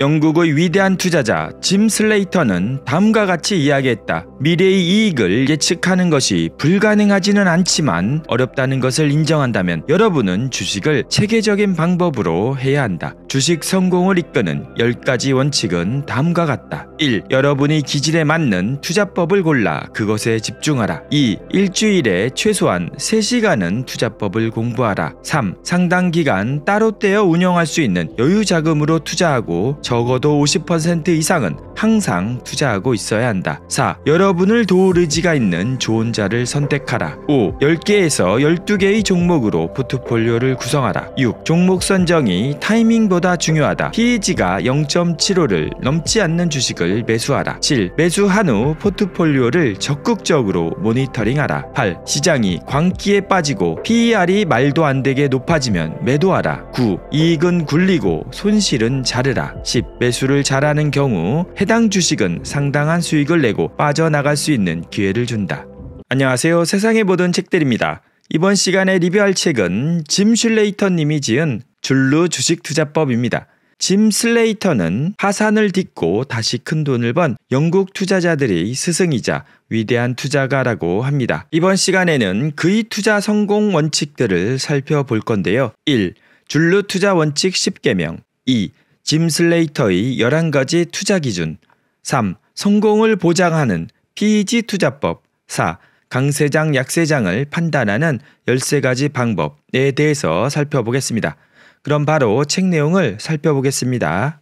영국의 위대한 투자자 짐 슬레이터는 다음과 같이 이야기했다. 미래의 이익을 예측하는 것이 불가능하지는 않지만 어렵다는 것을 인정한다면 여러분은 주식을 체계적인 방법으로 해야 한다. 주식 성공을 이끄는 10가지 원칙은 다음과 같다. 1. 여러분이 기질에 맞는 투자법을 골라 그것에 집중하라. 2. 일주일에 최소한 3시간은 투자법을 공부하라. 3. 상당 기간 따로 떼어 운영할 수 있는 여유 자금으로 투자하고 적어도 50% 이상은 항상 투자하고 있어야 한다. 4. 여러분을 도울 의지가 있는 조언자를 선택하라. 5. 10개에서 12개의 종목으로 포트폴리오를 구성하라. 6. 종목 선정이 타이밍보다 중요하다. PEG가 0.75를 넘지 않는 주식을 매수하라. 7. 매수한 후 포트폴리오를 적극적으로 모니터링하라. 8. 시장이 광기에 빠지고 PER이 말도 안 되게 높아지면 매도하라. 9. 이익은 굴리고 손실은 자르라. 10. 10 매수를 잘하는 경우 해당 주식은 상당한 수익을 내고 빠져나갈 수 있는 기회를 준다. 안녕하세요. 세상에 보던 책들입니다. 이번 시간에 리뷰할 책은 짐 슐레이터 님이 지은 줄루 주식 투자법입니다. 짐 슬레이터는 파산을 딛고 다시 큰 돈을 번 영국 투자자들의 스승이자 위대한 투자가라고 합니다. 이번 시간에는 그의 투자 성공 원칙들을 살펴볼 건데요. 1. 줄루 투자 원칙 10개명 2. 짐 슬레이터의 11가지 투자 기준 3. 성공을 보장하는 PEG 투자법 4. 강세장 약세장을 판단하는 13가지 방법에 대해서 살펴보겠습니다. 그럼 바로 책 내용을 살펴보겠습니다.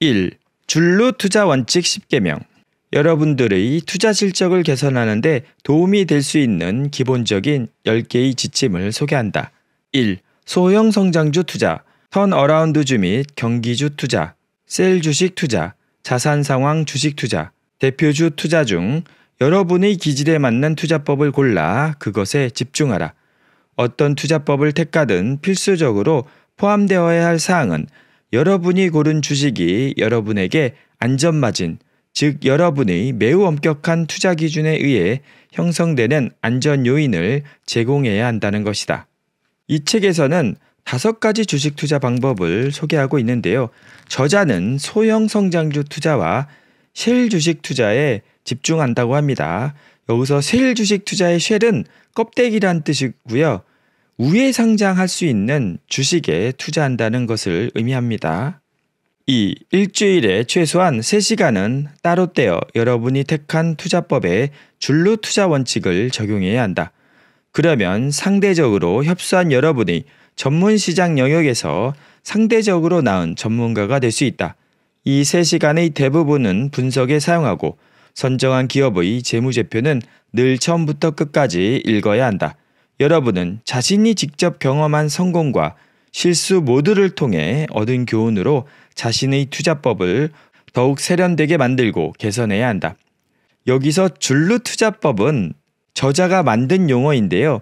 1. 줄루 투자 원칙 10개명 여러분들의 투자 실적을 개선하는데 도움이 될 수 있는 기본적인 10개의 지침을 소개한다. 1. 소형 성장주 투자 턴어라운드주 및 경기주 투자, 셀 주식 투자, 자산 상황 주식 투자, 대표주 투자 중 여러분의 기질에 맞는 투자법을 골라 그것에 집중하라. 어떤 투자법을 택하든 필수적으로 포함되어야 할 사항은 여러분이 고른 주식이 여러분에게 안전마진, 즉 여러분의 매우 엄격한 투자 기준에 의해 형성되는 안전 요인을 제공해야 한다는 것이다. 이 책에서는 다섯 가지 주식 투자 방법을 소개하고 있는데요. 저자는 소형 성장주 투자와 쉘 주식 투자에 집중한다고 합니다. 여기서 쉘 주식 투자의 쉘은 껍데기란 뜻이고요. 우에 상장할 수 있는 주식에 투자한다는 것을 의미합니다. 이 일주일에 최소한 3시간은 따로 떼어 여러분이 택한 투자법에 줄루 투자 원칙을 적용해야 한다. 그러면 상대적으로 협소한 여러분이 전문 시장 영역에서 상대적으로 나은 전문가가 될 수 있다. 이 3시간의 대부분은 분석에 사용하고 선정한 기업의 재무제표는 늘 처음부터 끝까지 읽어야 한다. 여러분은 자신이 직접 경험한 성공과 실수 모두를 통해 얻은 교훈으로 자신의 투자법을 더욱 세련되게 만들고 개선해야 한다. 여기서 줄루 투자법은 저자가 만든 용어인데요.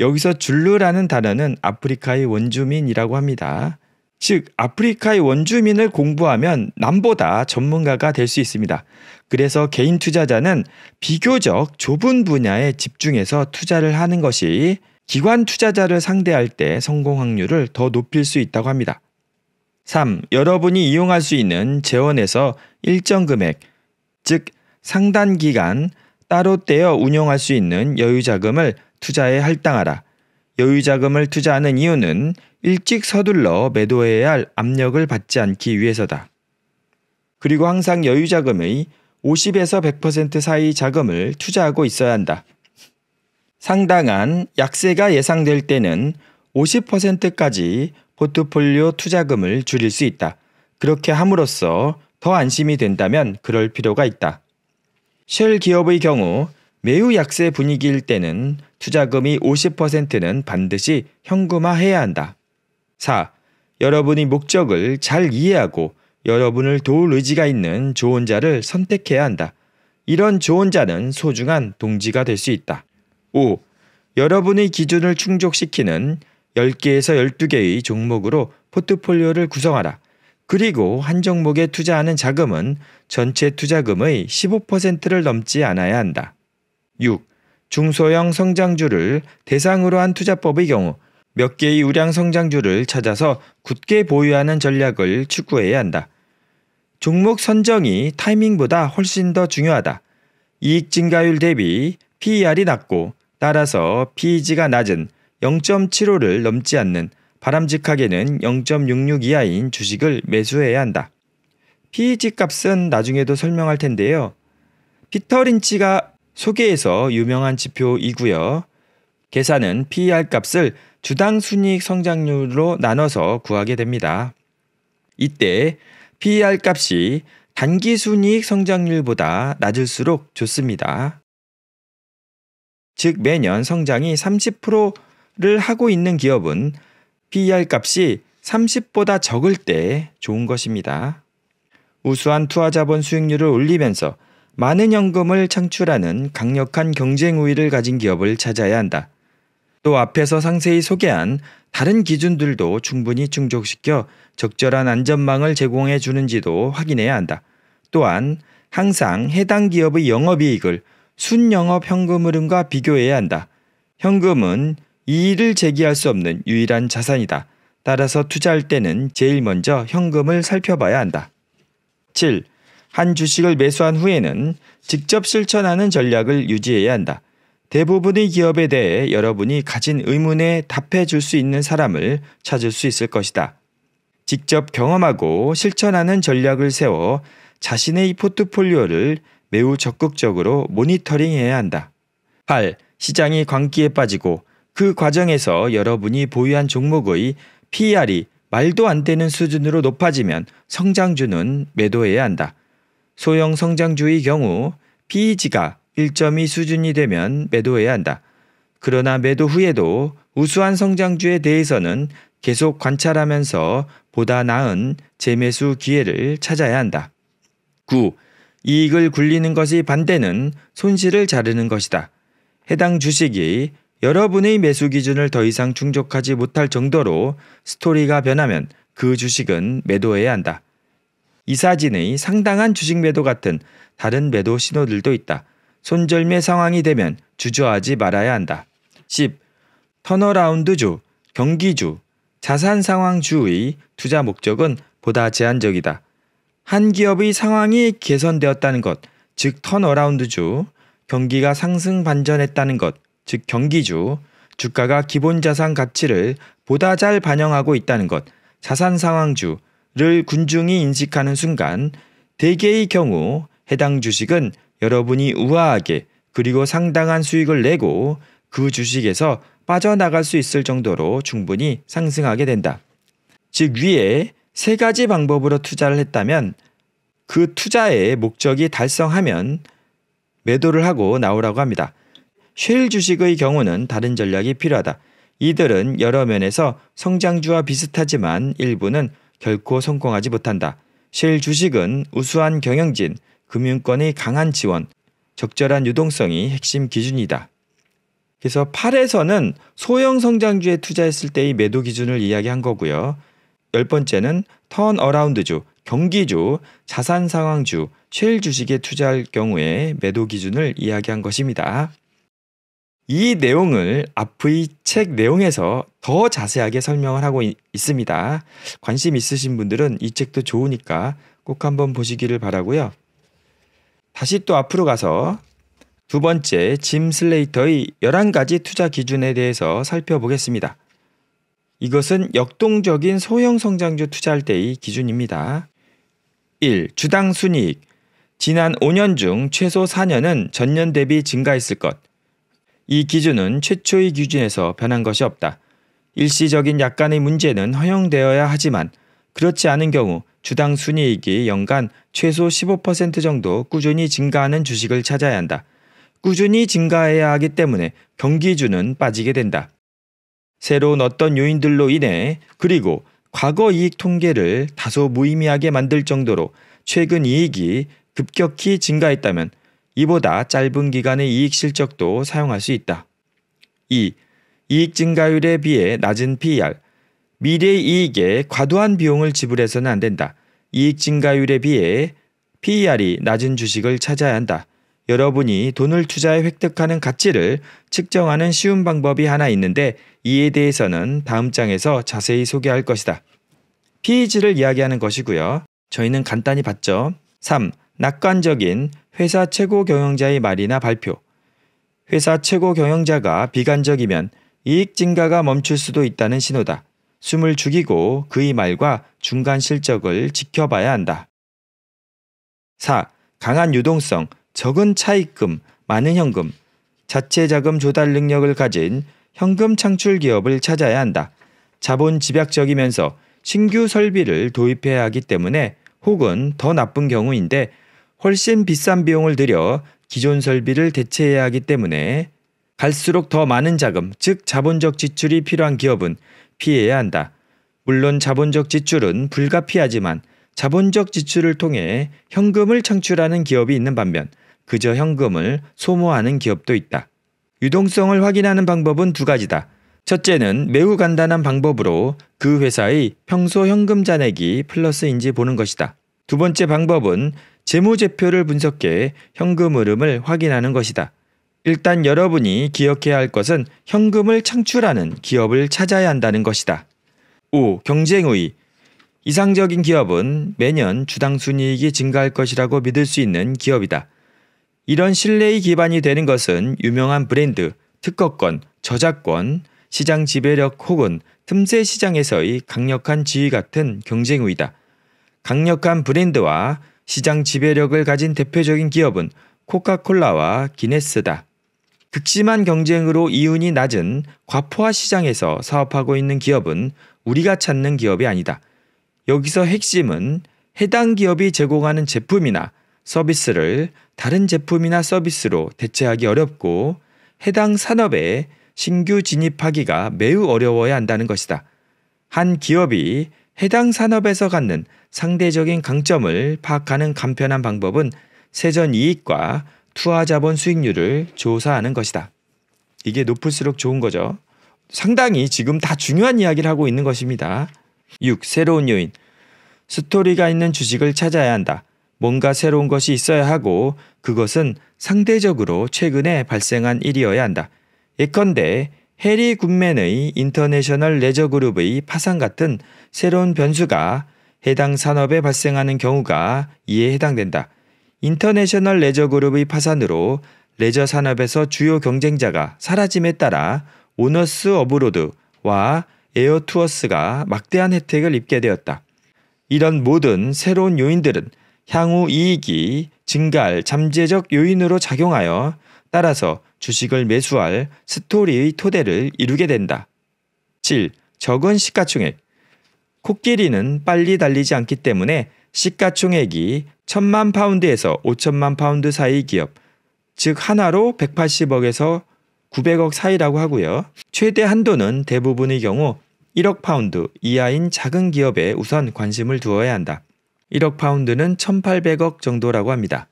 여기서 줄루라는 단어는 아프리카의 원주민이라고 합니다. 즉, 아프리카의 원주민을 공부하면 남보다 전문가가 될 수 있습니다. 그래서 개인 투자자는 비교적 좁은 분야에 집중해서 투자를 하는 것이 기관 투자자를 상대할 때 성공 확률을 더 높일 수 있다고 합니다. 3. 여러분이 이용할 수 있는 재원에서 일정 금액, 즉 상단 기간 따로 떼어 운용할 수 있는 여유 자금을 투자에 할당하라. 여유 자금을 투자하는 이유는 일찍 서둘러 매도해야 할 압력을 받지 않기 위해서다. 그리고 항상 여유 자금의 50에서 100% 사이 자금을 투자하고 있어야 한다. 상당한 약세가 예상될 때는 50%까지 포트폴리오 투자금을 줄일 수 있다. 그렇게 함으로써 더 안심이 된다면 그럴 필요가 있다. 쉘 기업의 경우 매우 약세 분위기일 때는 투자금이 50%는 반드시 현금화해야 한다. 4. 여러분이 목적을 잘 이해하고 여러분을 도울 의지가 있는 조언자를 선택해야 한다. 이런 조언자는 소중한 동지가 될 수 있다. 5. 여러분의 기준을 충족시키는 10개에서 12개의 종목으로 포트폴리오를 구성하라. 그리고 한 종목에 투자하는 자금은 전체 투자금의 15%를 넘지 않아야 한다. 6. 중소형 성장주를 대상으로 한 투자법의 경우 몇 개의 우량 성장주를 찾아서 굳게 보유하는 전략을 추구해야 한다. 종목 선정이 타이밍보다 훨씬 더 중요하다. 이익 증가율 대비 PER이 낮고 따라서 PEG가 낮은 0.75를 넘지 않는 바람직하게는 0.66 이하인 주식을 매수해야 한다. PEG 값은 나중에도 설명할 텐데요. 피터 린치가 소개에서 유명한 지표이고요. 계산은 PER 값을 주당 순이익 성장률로 나눠서 구하게 됩니다. 이때 PER 값이 단기 순이익 성장률보다 낮을수록 좋습니다. 즉 매년 성장이 30%를 하고 있는 기업은 PER 값이 30보다 적을 때 좋은 것입니다. 우수한 투하자본 수익률을 올리면서 많은 현금을 창출하는 강력한 경쟁 우위를 가진 기업을 찾아야 한다. 또 앞에서 상세히 소개한 다른 기준들도 충분히 충족시켜 적절한 안전망을 제공해 주는지도 확인해야 한다. 또한 항상 해당 기업의 영업이익을 순영업 현금 흐름과 비교해야 한다. 현금은 이의를 제기할 수 없는 유일한 자산이다. 따라서 투자할 때는 제일 먼저 현금을 살펴봐야 한다. 7. 한 주식을 매수한 후에는 직접 실천하는 전략을 유지해야 한다. 대부분의 기업에 대해 여러분이 가진 의문에 답해 줄 수 있는 사람을 찾을 수 있을 것이다. 직접 경험하고 실천하는 전략을 세워 자신의 포트폴리오를 매우 적극적으로 모니터링해야 한다. 8. 시장이 광기에 빠지고 그 과정에서 여러분이 보유한 종목의 PER이 말도 안 되는 수준으로 높아지면 성장주는 매도해야 한다. 소형 성장주의 경우 PEG가 1.2 수준이 되면 매도해야 한다. 그러나 매도 후에도 우수한 성장주에 대해서는 계속 관찰하면서 보다 나은 재매수 기회를 찾아야 한다. 9. 이익을 굴리는 것이 반대는 손실을 자르는 것이다. 해당 주식이 여러분의 매수 기준을 더 이상 충족하지 못할 정도로 스토리가 변하면 그 주식은 매도해야 한다. 이사진의 상당한 주식 매도 같은 다른 매도 신호들도 있다. 손절매 상황이 되면 주저하지 말아야 한다. 10. 터너라운드주, 경기주, 자산 상황주의 투자 목적은 보다 제한적이다. 한 기업의 상황이 개선되었다는 것, 즉터어라운드주 경기가 상승 반전했다는 것, 즉 경기주, 주가가 기본 자산 가치를 보다 잘 반영하고 있다는 것, 자산 상황주, 를 군중이 인식하는 순간 대개의 경우 해당 주식은 여러분이 우아하게 그리고 상당한 수익을 내고 그 주식에서 빠져나갈 수 있을 정도로 충분히 상승하게 된다. 즉 위에 세 가지 방법으로 투자를 했다면 그 투자의 목적이 달성하면 매도를 하고 나오라고 합니다. 쉘 주식의 경우는 다른 전략이 필요하다. 이들은 여러 면에서 성장주와 비슷하지만 일부는 결코 성공하지 못한다. 실 주식은 우수한 경영진, 금융권의 강한 지원, 적절한 유동성이 핵심 기준이다. 그래서 8에서는 소형 성장주에 투자했을 때의 매도 기준을 이야기한 거고요. 열 번째는 턴어라운드주, 경기주, 자산 상황주, 쉘 주식에 투자할 경우에 매도 기준을 이야기한 것입니다. 이 내용을 앞의 책 내용에서 더 자세하게 설명을 하고 있습니다. 관심 있으신 분들은 이 책도 좋으니까 꼭 한번 보시기를 바라고요. 다시 또 앞으로 가서 두 번째 짐 슬레이터의 11가지 투자 기준에 대해서 살펴보겠습니다. 이것은 역동적인 소형 성장주 투자할 때의 기준입니다. 1. 주당 순이익 지난 5년 중 최소 4년은 전년 대비 증가했을 것이 기준은 최초의 기준에서 변한 것이 없다. 일시적인 약간의 문제는 허용되어야 하지만 그렇지 않은 경우 주당 순이익이 연간 최소 15% 정도 꾸준히 증가하는 주식을 찾아야 한다. 꾸준히 증가해야 하기 때문에 경기주는 빠지게 된다. 새로운 어떤 요인들로 인해 그리고 과거 이익 통계를 다소 무의미하게 만들 정도로 최근 이익이 급격히 증가했다면 이보다 짧은 기간의 이익 실적도 사용할 수 있다. 2. 이익 증가율에 비해 낮은 PER. 미래 이익에 과도한 비용을 지불해서는 안 된다. 이익 증가율에 비해 PER이 낮은 주식을 찾아야 한다. 여러분이 돈을 투자해 획득하는 가치를 측정하는 쉬운 방법이 하나 있는데 이에 대해서는 다음 장에서 자세히 소개할 것이다. PEG를 이야기하는 것이고요. 저희는 간단히 봤죠. 3. 낙관적인 회사 최고 경영자의 말이나 발표, 회사 최고 경영자가 비관적이면 이익 증가가 멈출 수도 있다는 신호다. 숨을 죽이고 그의 말과 중간 실적을 지켜봐야 한다. 4. 강한 유동성, 적은 차익금 많은 현금, 자체 자금 조달 능력을 가진 현금 창출 기업을 찾아야 한다. 자본 집약적이면서 신규 설비를 도입해야 하기 때문에 혹은 더 나쁜 경우인데 훨씬 비싼 비용을 들여 기존 설비를 대체해야 하기 때문에 갈수록 더 많은 자금, 즉 자본적 지출이 필요한 기업은 피해야 한다. 물론 자본적 지출은 불가피하지만 자본적 지출을 통해 현금을 창출하는 기업이 있는 반면 그저 현금을 소모하는 기업도 있다. 유동성을 확인하는 방법은 두 가지다. 첫째는 매우 간단한 방법으로 그 회사의 평소 현금 잔액이 플러스인지 보는 것이다. 두 번째 방법은 재무제표를 분석해 현금 흐름을 확인하는 것이다. 일단 여러분이 기억해야 할 것은 현금을 창출하는 기업을 찾아야 한다는 것이다. 5. 경쟁의 이상적인 기업은 매년 주당 순이익이 증가할 것이라고 믿을 수 있는 기업이다. 이런 신뢰의 기반이 되는 것은 유명한 브랜드, 특허권, 저작권, 시장 지배력 혹은 틈새 시장에서의 강력한 지위 같은 경쟁의다. 강력한 브랜드와 시장 지배력을 가진 대표적인 기업은 코카콜라와 기네스다. 극심한 경쟁으로 이윤이 낮은 과포화 시장에서 사업하고 있는 기업은 우리가 찾는 기업이 아니다. 여기서 핵심은 해당 기업이 제공하는 제품이나 서비스를 다른 제품이나 서비스로 대체하기 어렵고 해당 산업에 신규 진입하기가 매우 어려워야 한다는 것이다. 한 기업이 해당 산업에서 갖는 상대적인 강점을 파악하는 간편한 방법은 세전 이익과 투하 자본 수익률을 조사하는 것이다. 이게 높을수록 좋은 거죠. 상당히 지금 다 중요한 이야기를 하고 있는 것입니다. 6. 새로운 요인. 스토리가 있는 주식을 찾아야 한다. 뭔가 새로운 것이 있어야 하고 그것은 상대적으로 최근에 발생한 일이어야 한다. 예컨대 해리 굿맨의 인터내셔널 레저 그룹의 파산 같은 새로운 변수가 해당 산업에 발생하는 경우가 이에 해당된다. 인터내셔널 레저 그룹의 파산으로 레저 산업에서 주요 경쟁자가 사라짐에 따라 오너스 어브로드와 에어투어스가 막대한 혜택을 입게 되었다. 이런 모든 새로운 요인들은 향후 이익이 증가할 잠재적 요인으로 작용하여 따라서 주식을 매수할 스토리의 토대를 이루게 된다. 7. 적은 시가총액 코끼리는 빨리 달리지 않기 때문에 시가총액이 1 천만 파운드에서 5천만 파운드 사이 기업, 즉 하나로 180억에서 900억 사이라고 하고요. 최대 한도는 대부분의 경우 1억 파운드 이하인 작은 기업에 우선 관심을 두어야 한다. 1억 파운드는 1800억 정도라고 합니다.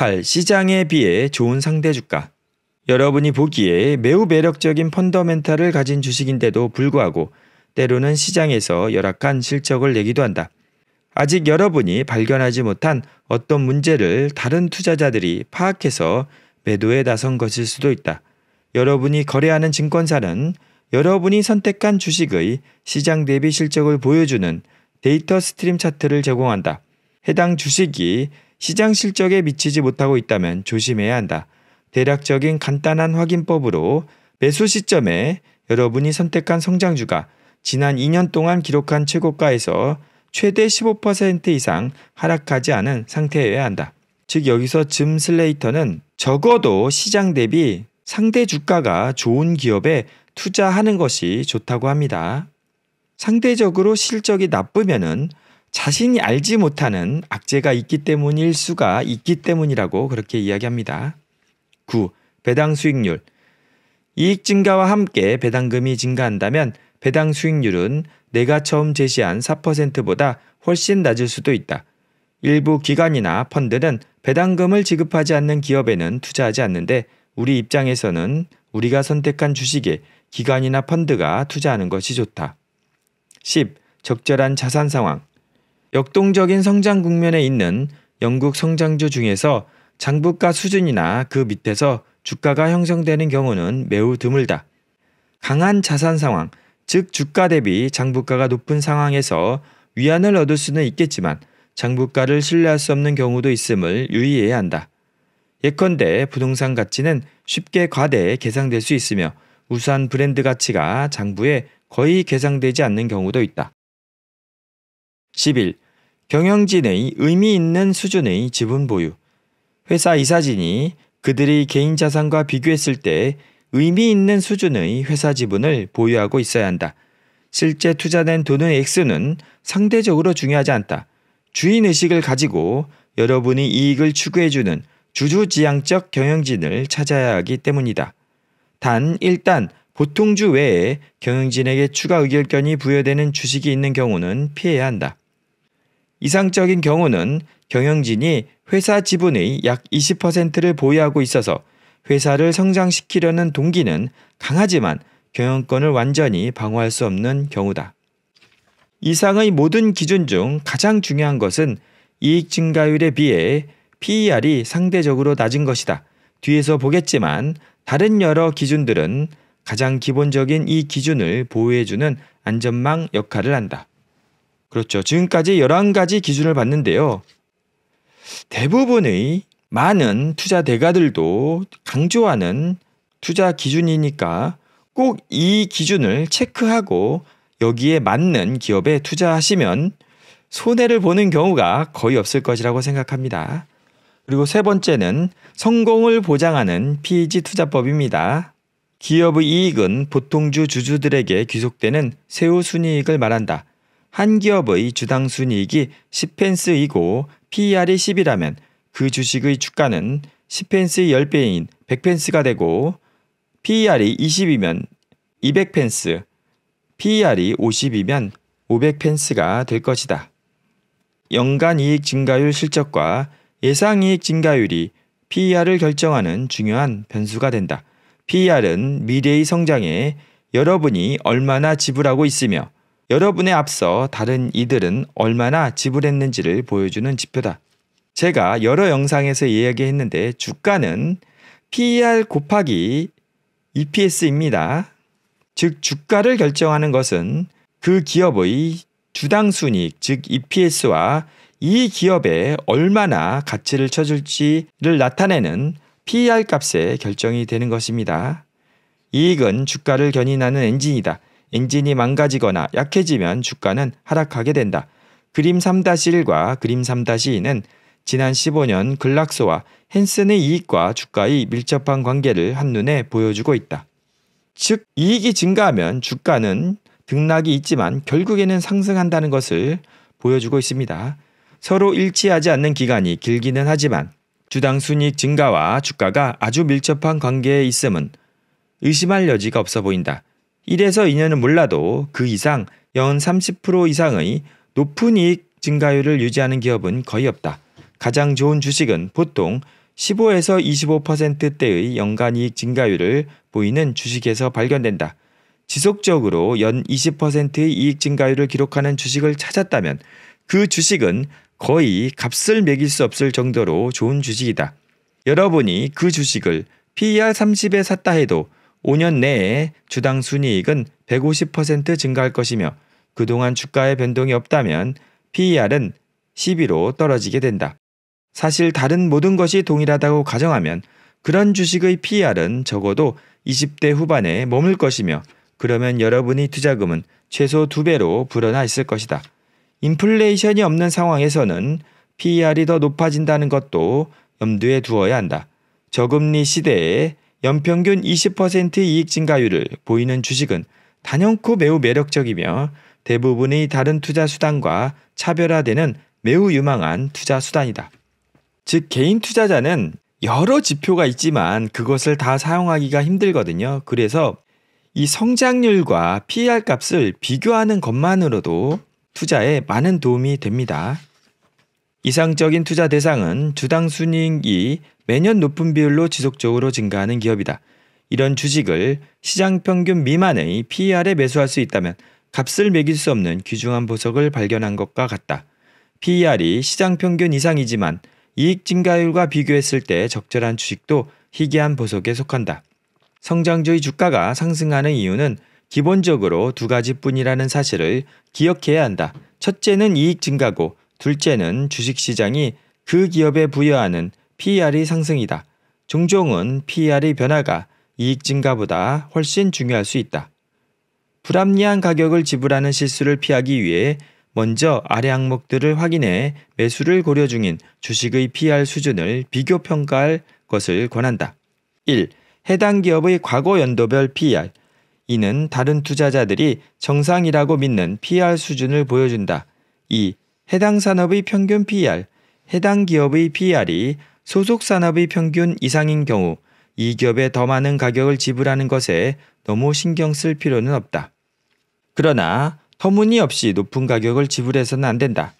8. 시장에 비해 좋은 상대 주가 여러분이 보기에 매우 매력적인 펀더멘탈을 가진 주식인데도 불구하고 때로는 시장에서 열악한 실적을 내기도 한다. 아직 여러분이 발견하지 못한 어떤 문제를 다른 투자자들이 파악해서 매도에 나선 것일 수도 있다. 여러분이 거래하는 증권사는 여러분이 선택한 주식의 시장 대비 실적을 보여주는 데이터 스트림 차트를 제공한다. 해당 주식이 시장 실적에 미치지 못하고 있다면 조심해야 한다. 대략적인 간단한 확인법으로 매수 시점에 여러분이 선택한 성장주가 지난 2년 동안 기록한 최고가에서 최대 15% 이상 하락하지 않은 상태여야 한다. 즉 여기서 즘 슬레이터는 적어도 시장 대비 상대 주가가 좋은 기업에 투자하는 것이 좋다고 합니다. 상대적으로 실적이 나쁘면은 자신이 알지 못하는 악재가 있기 때문일 수가 있기 때문이라고 그렇게 이야기합니다. 9. 배당 수익률. 이익 증가와 함께 배당금이 증가한다면 배당 수익률은 내가 처음 제시한 4%보다 훨씬 낮을 수도 있다. 일부 기관이나 펀드는 배당금을 지급하지 않는 기업에는 투자하지 않는데 우리 입장에서는 우리가 선택한 주식에 기관이나 펀드가 투자하는 것이 좋다. 10. 적절한 자산 상황. 역동적인 성장 국면에 있는 영국 성장주 중에서 장부가 수준이나 그 밑에서 주가가 형성되는 경우는 매우 드물다. 강한 자산 상황, 즉 주가 대비 장부가가 높은 상황에서 위안을 얻을 수는 있겠지만 장부가를 신뢰할 수 없는 경우도 있음을 유의해야 한다. 예컨대 부동산 가치는 쉽게 과대에 계상될 수 있으며 우수한 브랜드 가치가 장부에 거의 계상되지 않는 경우도 있다. 11. 경영진의 의미 있는 수준의 지분 보유. 회사 이사진이 그들의 개인 자산과 비교했을 때 의미 있는 수준의 회사 지분을 보유하고 있어야 한다. 실제 투자된 돈의 액수는 상대적으로 중요하지 않다. 주인 의식을 가지고 여러분이 이익을 추구해주는 주주지향적 경영진을 찾아야 하기 때문이다. 단 일단 보통주 외에 경영진에게 추가 의결권이 부여되는 주식이 있는 경우는 피해야 한다. 이상적인 경우는 경영진이 회사 지분의 약 20%를 보유하고 있어서 회사를 성장시키려는 동기는 강하지만 경영권을 완전히 방어할 수 없는 경우다. 이상의 모든 기준 중 가장 중요한 것은 이익 증가율에 비해 PER이 상대적으로 낮은 것이다. 뒤에서 보겠지만 다른 여러 기준들은 가장 기본적인 이 기준을 보호해주는 안전망 역할을 한다. 그렇죠. 지금까지 11가지 기준을 봤는데요. 대부분의 많은 투자 대가들도 강조하는 투자 기준이니까 꼭 이 기준을 체크하고 여기에 맞는 기업에 투자하시면 손해를 보는 경우가 거의 없을 것이라고 생각합니다. 그리고 세 번째는 성공을 보장하는 PEG 투자법입니다. 기업의 이익은 보통주 주주들에게 귀속되는 세후 순이익을 말한다. 한 기업의 주당 순이익이 10펜스이고 PER이 10이라면 그 주식의 주가는 10펜스의 10배인 100펜스가 되고 PER이 20이면 200펜스, PER이 50이면 500펜스가 될 것이다. 연간 이익 증가율 실적과 예상 이익 증가율이 PER을 결정하는 중요한 변수가 된다. PER은 미래의 성장에 여러분이 얼마나 지불하고 있으며 여러분에 앞서 다른 이들은 얼마나 지불했는지를 보여주는 지표다. 제가 여러 영상에서 이야기했는데 주가는 PER 곱하기 EPS입니다. 즉 주가를 결정하는 것은 그 기업의 주당 순이익 즉 EPS와 이 기업에 얼마나 가치를 쳐줄지를 나타내는 PER 값의 결정이 되는 것입니다. 이익은 주가를 견인하는 엔진이다. 엔진이 망가지거나 약해지면 주가는 하락하게 된다. 그림 3-1과 그림 3-2는 지난 15년 글락소와 헨슨의 이익과 주가의 밀접한 관계를 한눈에 보여주고 있다. 즉 이익이 증가하면 주가는 등락이 있지만 결국에는 상승한다는 것을 보여주고 있습니다. 서로 일치하지 않는 기간이 길기는 하지만 주당 순이익 증가와 주가가 아주 밀접한 관계에 있음은 의심할 여지가 없어 보인다. 1에서 2년은 몰라도 그 이상 연 30% 이상의 높은 이익 증가율을 유지하는 기업은 거의 없다. 가장 좋은 주식은 보통 15에서 25%대의 연간 이익 증가율을 보이는 주식에서 발견된다. 지속적으로 연 20%의 이익 증가율을 기록하는 주식을 찾았다면 그 주식은 거의 값을 매길 수 없을 정도로 좋은 주식이다. 여러분이 그 주식을 PER 30에 샀다 해도 5년 내에 주당 순이익은 150% 증가할 것이며 그동안 주가의 변동이 없다면 PER은 12로 떨어지게 된다. 사실 다른 모든 것이 동일하다고 가정하면 그런 주식의 PER은 적어도 20대 후반에 머물 것이며 그러면 여러분이 투자금은 최소 2배로 불어나 있을 것이다. 인플레이션이 없는 상황에서는 PER이 더 높아진다는 것도 염두에 두어야 한다. 저금리 시대에 연평균 20% 이익 증가율을 보이는 주식은 단연코 매우 매력적이며 대부분의 다른 투자 수단과 차별화되는 매우 유망한 투자 수단이다. 즉 개인 투자자는 여러 지표가 있지만 그것을 다 사용하기가 힘들거든요. 그래서 이 성장률과 p r 값을 비교하는 것만으로도 투자에 많은 도움이 됩니다. 이상적인 투자 대상은 주당 순이익이 매년 높은 비율로 지속적으로 증가하는 기업이다. 이런 주식을 시장 평균 미만의 PER에 매수할 수 있다면 값을 매길 수 없는 귀중한 보석을 발견한 것과 같다. PER이 시장 평균 이상이지만 이익 증가율과 비교했을 때 적절한 주식도 희귀한 보석에 속한다. 성장주의 주가가 상승하는 이유는 기본적으로 두 가지뿐이라는 사실을 기억해야 한다. 첫째는 이익 증가고 둘째는 주식시장이 그 기업에 부여하는 PER이 상승이다. 종종은 PER의 변화가 이익 증가보다 훨씬 중요할 수 있다. 불합리한 가격을 지불하는 실수를 피하기 위해 먼저 아래 항목들을 확인해 매수를 고려 중인 주식의 p r 수준을 비교 평가할 것을 권한다. 1. 해당 기업의 과거 연도별 p r 이는 다른 투자자들이 정상이라고 믿는 p r 수준을 보여준다. 2. 해당 산업의 평균 PR, 해당 기업의 PR이 소속 산업의 평균 이상인 경우 이 기업에 더 많은 가격을 지불하는 것에 너무 신경 쓸 필요는 없다. 그러나 터무니없이 높은 가격을 지불해서는 안 된다.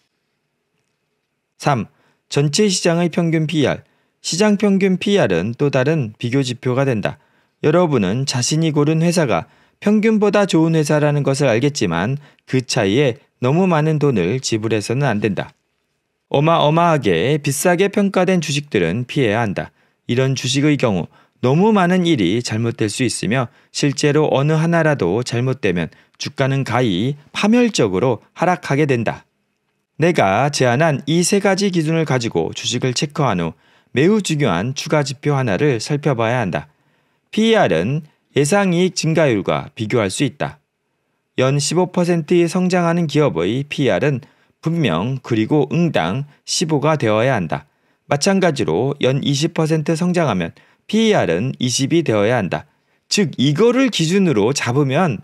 3. 전체 시장의 평균 PR. 시장 평균 PR은 또 다른 비교 지표가 된다. 여러분은 자신이 고른 회사가 평균보다 좋은 회사라는 것을 알겠지만 그 차이에 너무 많은 돈을 지불해서는 안 된다. 어마어마하게 비싸게 평가된 주식들은 피해야 한다. 이런 주식의 경우 너무 많은 일이 잘못될 수 있으며 실제로 어느 하나라도 잘못되면 주가는 가히 파멸적으로 하락하게 된다. 내가 제안한 이 세 가지 기준을 가지고 주식을 체크한 후 매우 중요한 추가 지표 하나를 살펴봐야 한다. PER은 예상이익 증가율과 비교할 수 있다. 연15% 성장하는 기업의 PR은 분명 그리고 응당 15가 되어야 한다. 마찬가지로 연 20% 성장하면 PER은 20이 되어야 한다. 즉 이거를 기준으로 잡으면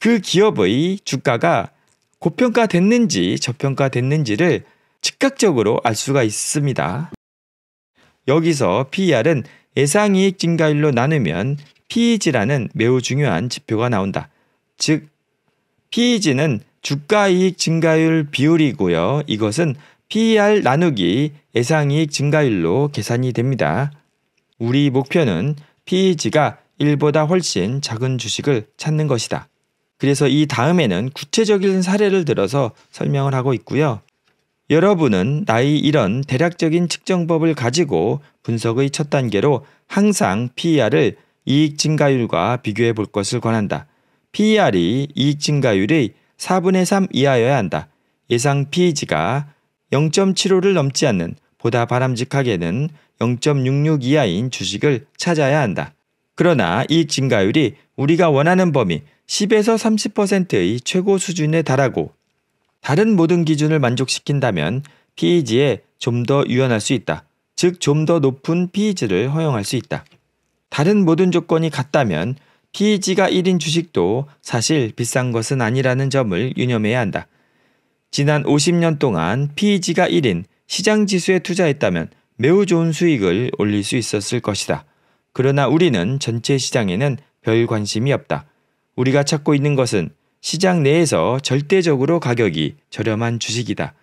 그 기업의 주가가 고평가됐는지 저평가됐는지를 즉각적으로 알 수가 있습니다. 여기서 PER은 예상이익 증가율로 나누면 PEG라는 매우 중요한 지표가 나온다. 즉 PEG는 주가 이익 증가율 비율이고요. 이것은 PER 나누기 예상이익 증가율로 계산이 됩니다. 우리 목표는 PEG가 1보다 훨씬 작은 주식을 찾는 것이다. 그래서 이 다음에는 구체적인 사례를 들어서 설명을 하고 있고요. 여러분은 나의 이런 대략적인 측정법을 가지고 분석의 첫 단계로 항상 PER을 이익 증가율과 비교해 볼 것을 권한다. PER이 이익 증가율의 4분의 3 이하여야 한다. 예상 PEG가 0.75를 넘지 않는 보다 바람직하게는 0.66 이하인 주식을 찾아야 한다. 그러나 이익 증가율이 우리가 원하는 범위 10에서 30%의 최고 수준에 달하고 다른 모든 기준을 만족시킨다면 PEG에 좀 더 유연할 수 있다. 즉, 좀 더 높은 PEG를 허용할 수 있다. 다른 모든 조건이 같다면 PEG가 1인 주식도 사실 비싼 것은 아니라는 점을 유념해야 한다. 지난 50년 동안 PEG가 1인 시장 지수에 투자했다면 매우 좋은 수익을 올릴 수 있었을 것이다. 그러나 우리는 전체 시장에는 별 관심이 없다. 우리가 찾고 있는 것은 시장 내에서 절대적으로 가격이 저렴한 주식이다.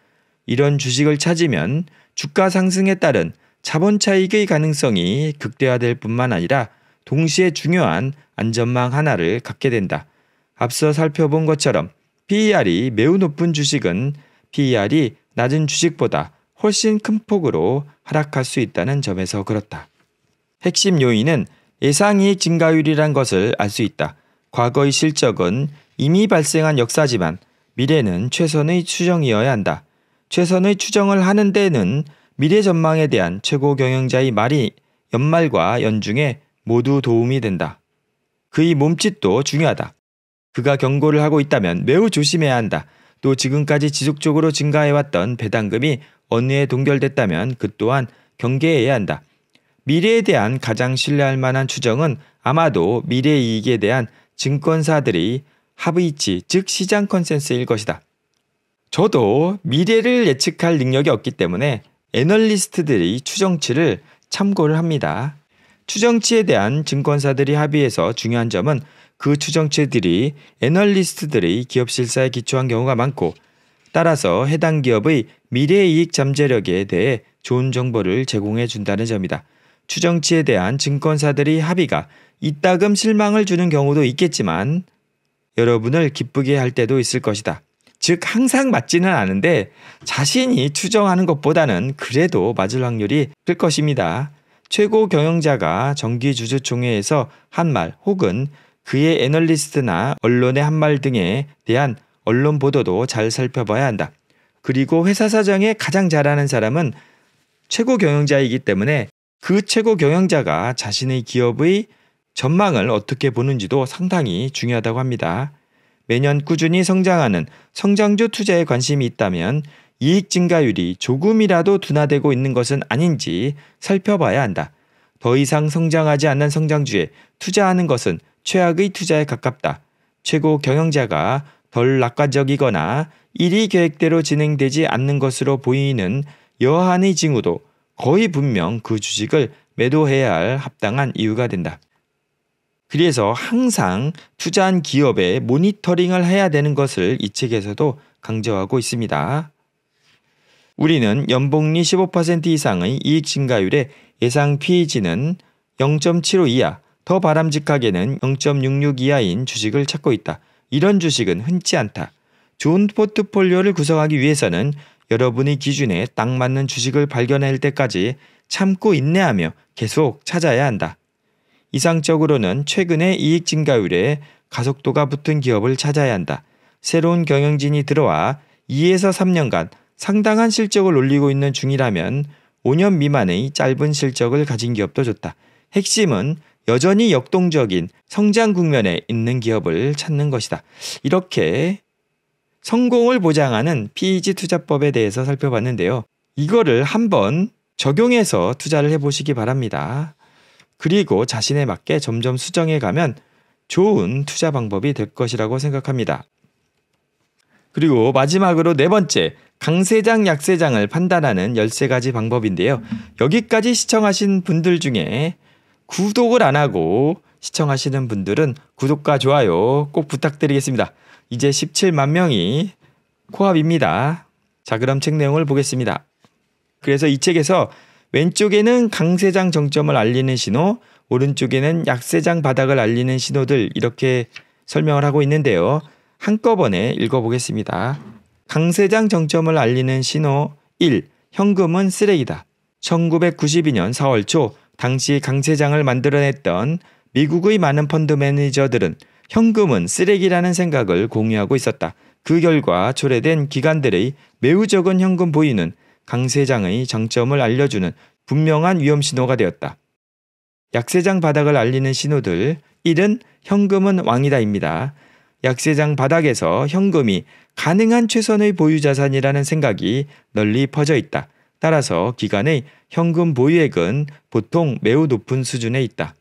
이런 주식을 찾으면 주가 상승에 따른 자본 차익의 가능성이 극대화될 뿐만 아니라 동시에 중요한 안전망 하나를 갖게 된다. 앞서 살펴본 것처럼 PER이 매우 높은 주식은 PER이 낮은 주식보다 훨씬 큰 폭으로 하락할 수 있다는 점에서 그렇다. 핵심 요인은 예상이익 증가율이란 것을 알 수 있다. 과거의 실적은 이미 발생한 역사지만 미래는 최선의 추정이어야 한다. 최선의 추정을 하는 데는 미래 전망에 대한 최고 경영자의 말이 연말과 연중에 모두 도움이 된다. 그의 몸짓도 중요하다. 그가 경고를 하고 있다면 매우 조심해야 한다. 또 지금까지 지속적으로 증가해왔던 배당금이 언니에 동결됐다면 그 또한 경계해야 한다. 미래에 대한 가장 신뢰할 만한 추정은 아마도 미래 이익에 대한 증권사들의 합의치, 즉 시장 컨센스일 것이다. 저도 미래를 예측할 능력이 없기 때문에 애널리스트들의 추정치를 참고를 합니다. 추정치에 대한 증권사들이 합의해서 중요한 점은 그 추정치들이 애널리스트들의 기업 실사에 기초한 경우가 많고 따라서 해당 기업의 미래 이익 잠재력에 대해 좋은 정보를 제공해 준다는 점이다. 추정치에 대한 증권사들의 합의가 이따금 실망을 주는 경우도 있겠지만 여러분을 기쁘게 할 때도 있을 것이다. 즉 항상 맞지는 않은데 자신이 추정하는 것보다는 그래도 맞을 확률이 클 것입니다. 최고 경영자가 정기주주총회에서 한 말 혹은 그의 애널리스트나 언론의 한 말 등에 대한 언론 보도도 잘 살펴봐야 한다. 그리고 회사 사정에 가장 잘하는 사람은 최고 경영자이기 때문에 그 최고 경영자가 자신의 기업의 전망을 어떻게 보는지도 상당히 중요하다고 합니다. 매년 꾸준히 성장하는 성장주 투자에 관심이 있다면 이익 증가율이 조금이라도 둔화되고 있는 것은 아닌지 살펴봐야 한다. 더 이상 성장하지 않는 성장주에 투자하는 것은 최악의 투자에 가깝다. 최고 경영자가 덜 낙관적이거나 일이 계획대로 진행되지 않는 것으로 보이는 여한의 징후도 거의 분명 그 주식을 매도해야 할 합당한 이유가 된다. 그래서 항상 투자한 기업의 모니터링을 해야 되는 것을 이 책에서도 강조하고 있습니다. 우리는 연봉리 15% 이상의 이익 증가율의 예상 PEG는 0.75 이하, 더 바람직하게는 0.66 이하인 주식을 찾고 있다. 이런 주식은 흔치 않다. 좋은 포트폴리오를 구성하기 위해서는 여러분의 기준에 딱 맞는 주식을 발견할 때까지 참고 인내하며 계속 찾아야 한다. 이상적으로는 최근의 이익 증가율에 가속도가 붙은 기업을 찾아야 한다. 새로운 경영진이 들어와 2에서 3년간 상당한 실적을 올리고 있는 중이라면 5년 미만의 짧은 실적을 가진 기업도 좋다. 핵심은 여전히 역동적인 성장 국면에 있는 기업을 찾는 것이다. 이렇게 성공을 보장하는 PEG 투자법에 대해서 살펴봤는데요. 이거를 한번 적용해서 투자를 해보시기 바랍니다. 그리고 자신에 맞게 점점 수정해 가면 좋은 투자 방법이 될 것이라고 생각합니다. 그리고 마지막으로 네 번째, 강세장, 약세장을 판단하는 13가지 방법인데요. 여기까지 시청하신 분들 중에 구독을 안 하고 시청하시는 분들은 구독과 좋아요 꼭 부탁드리겠습니다. 이제 17만 명이 코앞입니다. 자, 그럼 책 내용을 보겠습니다. 그래서 이 책에서 왼쪽에는 강세장 정점을 알리는 신호, 오른쪽에는 약세장 바닥을 알리는 신호들 이렇게 설명을 하고 있는데요. 한꺼번에 읽어보겠습니다. 강세장 정점을 알리는 신호 1. 현금은 쓰레기다. 1992년 4월 초 당시 강세장을 만들어냈던 미국의 많은 펀드 매니저들은 현금은 쓰레기라는 생각을 공유하고 있었다. 그 결과 조례된 기관들의 매우 적은 현금 보유는 강세장의 정점을 알려주는 분명한 위험 신호가 되었다. 약세장 바닥을 알리는 신호들 1은 현금은 왕이다입니다. 약세장 바닥에서 현금이 가능한 최선의 보유 자산이라는 생각이 널리 퍼져 있다. 따라서 기간의 현금 보유액은 보통 매우 높은 수준에 있다.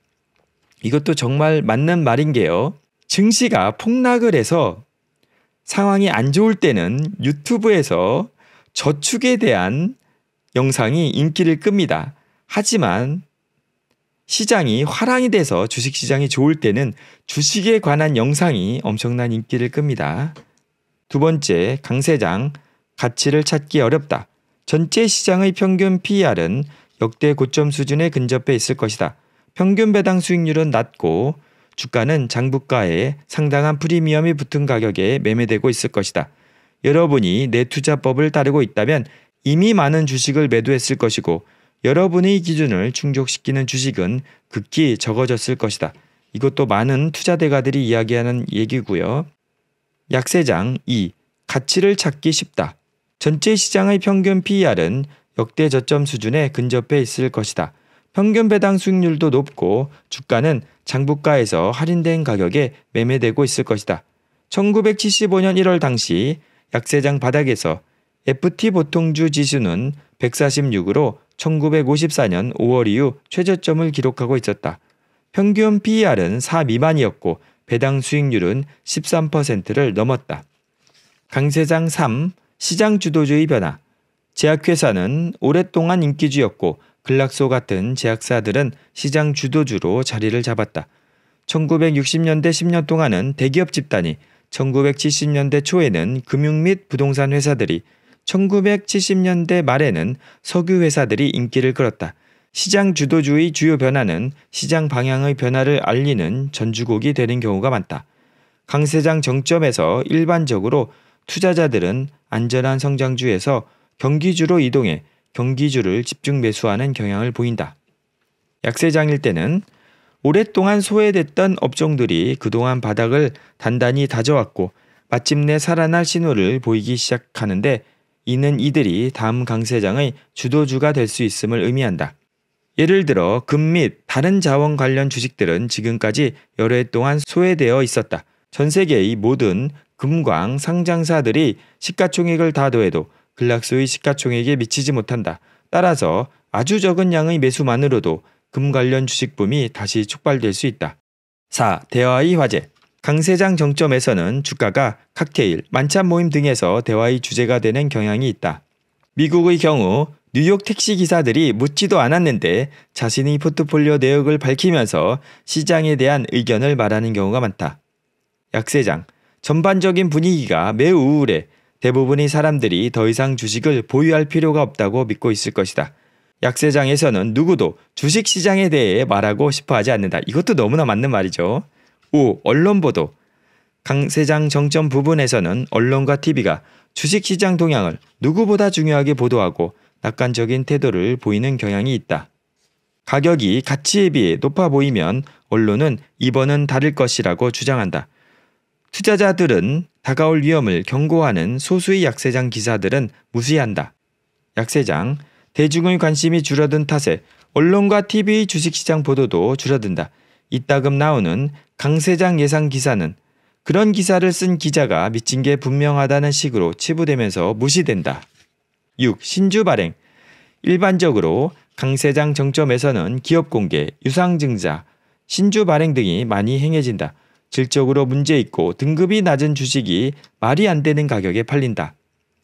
이것도 정말 맞는 말인 게요. 증시가 폭락을 해서 상황이 안 좋을 때는 유튜브에서 저축에 대한 영상이 인기를 끕니다. 하지만 시장이 화랑이 돼서 주식시장이 좋을 때는 주식에 관한 영상이 엄청난 인기를 끕니다. 두 번째, 강세장, 가치를 찾기 어렵다. 전체 시장의 평균 PER은 역대 고점 수준에 근접해 있을 것이다. 평균 배당 수익률은 낮고 주가는 장부가에 상당한 프리미엄이 붙은 가격에 매매되고 있을 것이다. 여러분이 내 투자법을 따르고 있다면 이미 많은 주식을 매도했을 것이고 여러분의 기준을 충족시키는 주식은 극히 적어졌을 것이다. 이것도 많은 투자 대가들이 이야기하는 얘기고요. 약세장 2. 가치를 찾기 쉽다. 전체 시장의 평균 PER은 역대 저점 수준에 근접해 있을 것이다. 평균 배당 수익률도 높고 주가는 장부가에서 할인된 가격에 매매되고 있을 것이다. 1975년 1월 당시 약세장 바닥에서 FT 보통주 지수는 146으로 1954년 5월 이후 최저점을 기록하고 있었다. 평균 PER은 4 미만이었고 배당 수익률은 13%를 넘었다. 강세장 3. 시장 주도주의 변화. 제약회사는 오랫동안 인기주였고 글락소 같은 제약사들은 시장 주도주로 자리를 잡았다. 1960년대 10년 동안은 대기업 집단이 1970년대 초에는 금융 및 부동산 회사들이 1970년대 말에는 석유 회사들이 인기를 끌었다. 시장 주도주의 주요 변화는 시장 방향의 변화를 알리는 전주곡이 되는 경우가 많다. 강세장 정점에서 일반적으로 투자자들은 안전한 성장주에서 경기주로 이동해 경기주를 집중 매수하는 경향을 보인다. 약세장일 때는 오랫동안 소외됐던 업종들이 그동안 바닥을 단단히 다져왔고 마침내 살아날 신호를 보이기 시작하는데 이는 이들이 다음 강세장의 주도주가 될 수 있음을 의미한다. 예를 들어 금 및 다른 자원 관련 주식들은 지금까지 여러 해 동안 소외되어 있었다. 전 세계의 모든 금광 상장사들이 시가총액을 다 더해도 글락스의 시가총액에 미치지 못한다. 따라서 아주 적은 양의 매수만으로도 금 관련 주식붐이 다시 촉발될 수 있다. 4. 대화의 화제 강세장 정점에서는 주가가 칵테일, 만찬 모임 등에서 대화의 주제가 되는 경향이 있다. 미국의 경우 뉴욕 택시 기사들이 묻지도 않았는데 자신의 포트폴리오 내역을 밝히면서 시장에 대한 의견을 말하는 경우가 많다. 약세장. 전반적인 분위기가 매우 우울해 대부분의 사람들이 더 이상 주식을 보유할 필요가 없다고 믿고 있을 것이다. 약세장에서는 누구도 주식 시장에 대해 말하고 싶어 하지 않는다. 이것도 너무나 맞는 말이죠. 5. 언론 보도 강 세장 정점 부분에서는 언론과 TV가 주식시장 동향을 누구보다 중요하게 보도하고 낙관적인 태도를 보이는 경향이 있다. 가격이 가치에 비해 높아 보이면 언론은 이번은 다를 것이라고 주장한다. 투자자들은 다가올 위험을 경고하는 소수의 약세장 기사들은 무시한다. 약세장, 대중의 관심이 줄어든 탓에 언론과 TV 주식시장 보도도 줄어든다. 이따금 나오는 강세장 예상 기사는 그런 기사를 쓴 기자가 미친 게 분명하다는 식으로 치부되면서 무시된다. 6. 신주 발행. 일반적으로 강세장 정점에서는 기업 공개, 유상증자, 신주 발행 등이 많이 행해진다. 질적으로 문제 있고 등급이 낮은 주식이 말이 안 되는 가격에 팔린다.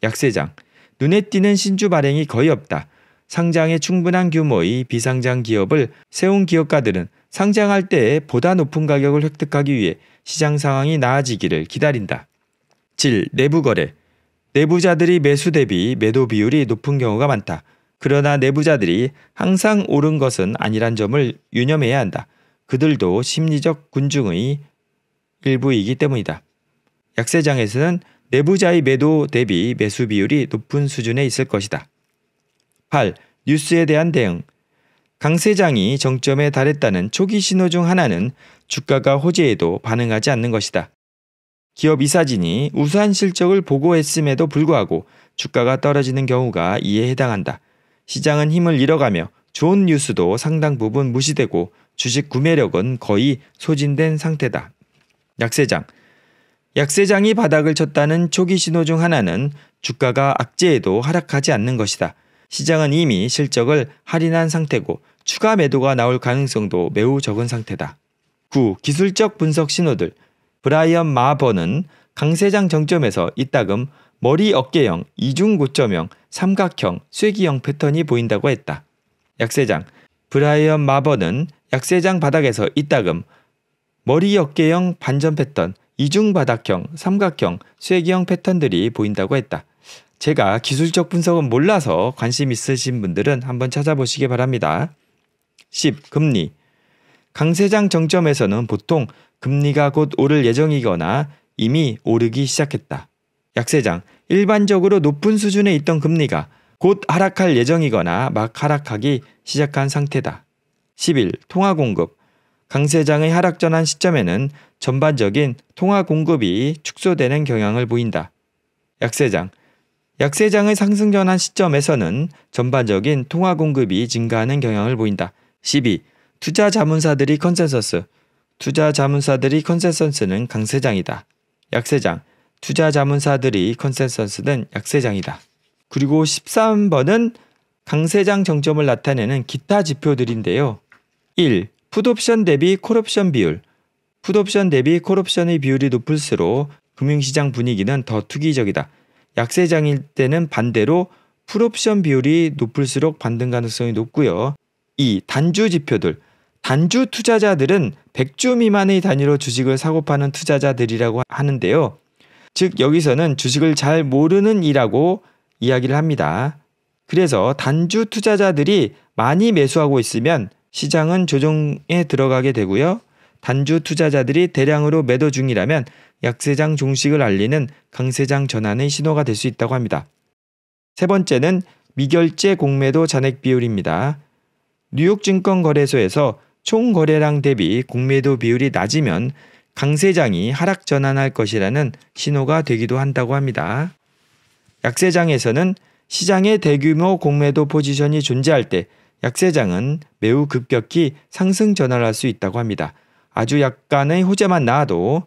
약세장. 눈에 띄는 신주 발행이 거의 없다. 상장에 충분한 규모의 비상장 기업을 세운 기업가들은 상장할 때 보다 높은 가격을 획득하기 위해 시장 상황이 나아지기를 기다린다. 7. 내부 거래. 내부자들이 매수 대비 매도 비율이 높은 경우가 많다. 그러나 내부자들이 항상 옳은 것은 아니란 점을 유념해야 한다. 그들도 심리적 군중의 일부이기 때문이다. 약세장에서는 내부자의 매도 대비 매수 비율이 높은 수준에 있을 것이다. 8. 뉴스에 대한 대응. 강 세장이 정점에 달했다는 초기 신호 중 하나는 주가가 호재에도 반응하지 않는 것이다. 기업 이사진이 우수한 실적을 보고했음에도 불구하고 주가가 떨어지는 경우가 이에 해당한다. 시장은 힘을 잃어가며 좋은 뉴스도 상당 부분 무시되고 주식 구매력은 거의 소진된 상태다. 약세장. 약세장이 바닥을 쳤다는 초기 신호 중 하나는 주가가 악재에도 하락하지 않는 것이다. 시장은 이미 실적을 할인한 상태고 추가 매도가 나올 가능성도 매우 적은 상태다. 9. 기술적 분석 신호들. 브라이언 마버는 강세장 정점에서 이따금 머리 어깨형, 이중고점형, 삼각형, 쇠기형 패턴이 보인다고 했다. 약세장. 브라이언 마버는 약세장 바닥에서 이따금 머리 어깨형 반전 패턴, 이중바닥형, 삼각형, 쇠기형 패턴들이 보인다고 했다. 제가 기술적 분석은 몰라서 관심 있으신 분들은 한번 찾아보시기 바랍니다. 10. 금리. 강세장 정점에서는 보통 금리가 곧 오를 예정이거나 이미 오르기 시작했다. 약세장. 일반적으로 높은 수준에 있던 금리가 곧 하락할 예정이거나 막 하락하기 시작한 상태다. 11. 통화 공급. 강세장의 하락 전환 시점에는 전반적인 통화 공급이 축소되는 경향을 보인다. 약세장. 약세장의 상승 전환 시점에서는 전반적인 통화 공급이 증가하는 경향을 보인다. 12. 투자 자문사들이 컨센서스. 투자 자문사들이 컨센서스는 강세장이다. 약세장. 투자 자문사들이 컨센서스는 약세장이다. 그리고 13번은 강세장 정점을 나타내는 기타 지표들인데요. 1. 푸드옵션 대비 콜옵션 비율. 푸드옵션 대비 콜옵션의 비율이 높을수록 금융시장 분위기는 더 투기적이다. 약세장일 때는 반대로 풀옵션 비율이 높을수록 반등 가능성이 높고요. 이 단주 지표들 단주 투자자들은 100주 미만의 단위로 주식을 사고 파는 투자자들이라고 하는데요. 즉 여기서는 주식을 잘 모르는 이라고 이야기를 합니다. 그래서 단주 투자자들이 많이 매수하고 있으면 시장은 조정에 들어가게 되고요. 단주 투자자들이 대량으로 매도 중이라면 약세장 종식을 알리는 강세장 전환의 신호가 될 수 있다고 합니다. 세 번째는 미결제 공매도 잔액 비율입니다. 뉴욕증권거래소에서 총 거래량 대비 공매도 비율이 낮으면 강세장이 하락 전환할 것이라는 신호가 되기도 한다고 합니다. 약세장에서는 시장의 대규모 공매도 포지션이 존재할 때 약세장은 매우 급격히 상승 전환할 수 있다고 합니다. 아주 약간의 호재만 나와도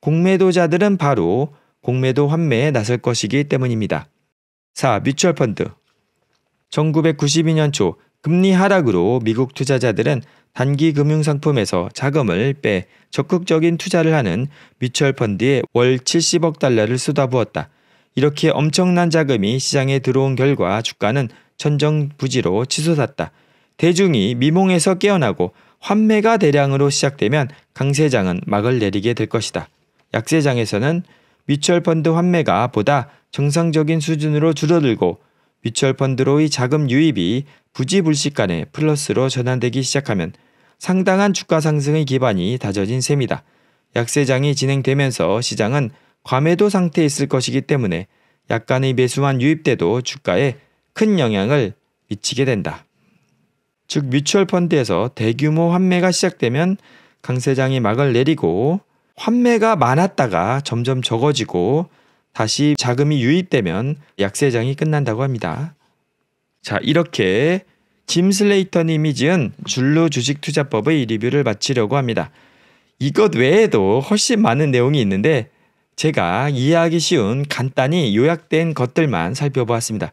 공매도자들은 바로 공매도 환매에 나설 것이기 때문입니다. 4. 뮤추얼 펀드 1992년 초 금리 하락으로 미국 투자자들은 단기 금융 상품에서 자금을 빼 적극적인 투자를 하는 뮤추얼 펀드에 월 70억 달러를 쏟아부었다. 이렇게 엄청난 자금이 시장에 들어온 결과 주가는 천정부지로 치솟았다. 대중이 미몽에서 깨어나고 환매가 대량으로 시작되면 강세장은 막을 내리게 될 것이다. 약세장에서는 뮤추얼 펀드 환매가 보다 정상적인 수준으로 줄어들고 뮤추얼 펀드로의 자금 유입이 부지불식 간에 플러스로 전환되기 시작하면 상당한 주가 상승의 기반이 다져진 셈이다. 약세장이 진행되면서 시장은 과매도 상태에 있을 것이기 때문에 약간의 매수만 유입돼도 주가에 큰 영향을 미치게 된다. 즉 뮤추얼 펀드에서 대규모 환매가 시작되면 강세장이 막을 내리고 환매가 많았다가 점점 적어지고 다시 자금이 유입되면 약세장이 끝난다고 합니다. 자, 이렇게 짐 슬레이터 님이 지은 줄루 주식 투자법의 리뷰를 마치려고 합니다. 이것 외에도 훨씬 많은 내용이 있는데 제가 이해하기 쉬운 간단히 요약된 것들만 살펴보았습니다.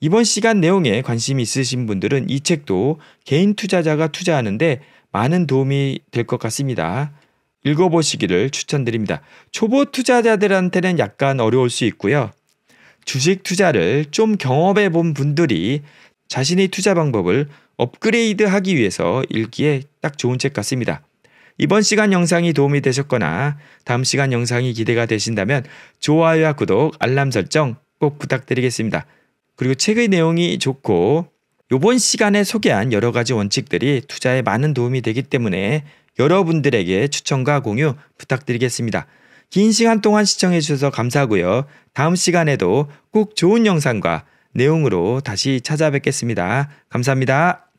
이번 시간 내용에 관심 있으신 분들은 이 책도 개인 투자자가 투자하는데 많은 도움이 될 것 같습니다. 읽어보시기를 추천드립니다. 초보 투자자들한테는 약간 어려울 수 있고요. 주식 투자를 좀 경험해 본 분들이 자신의 투자 방법을 업그레이드 하기 위해서 읽기에 딱 좋은 책 같습니다. 이번 시간 영상이 도움이 되셨거나 다음 시간 영상이 기대가 되신다면 좋아요와 구독, 알람 설정 꼭 부탁드리겠습니다. 그리고 책의 내용이 좋고 요번 시간에 소개한 여러 가지 원칙들이 투자에 많은 도움이 되기 때문에 여러분들에게 추천과 공유 부탁드리겠습니다. 긴 시간 동안 시청해 주셔서 감사하고요. 다음 시간에도 꼭 좋은 영상과 내용으로 다시 찾아뵙겠습니다. 감사합니다.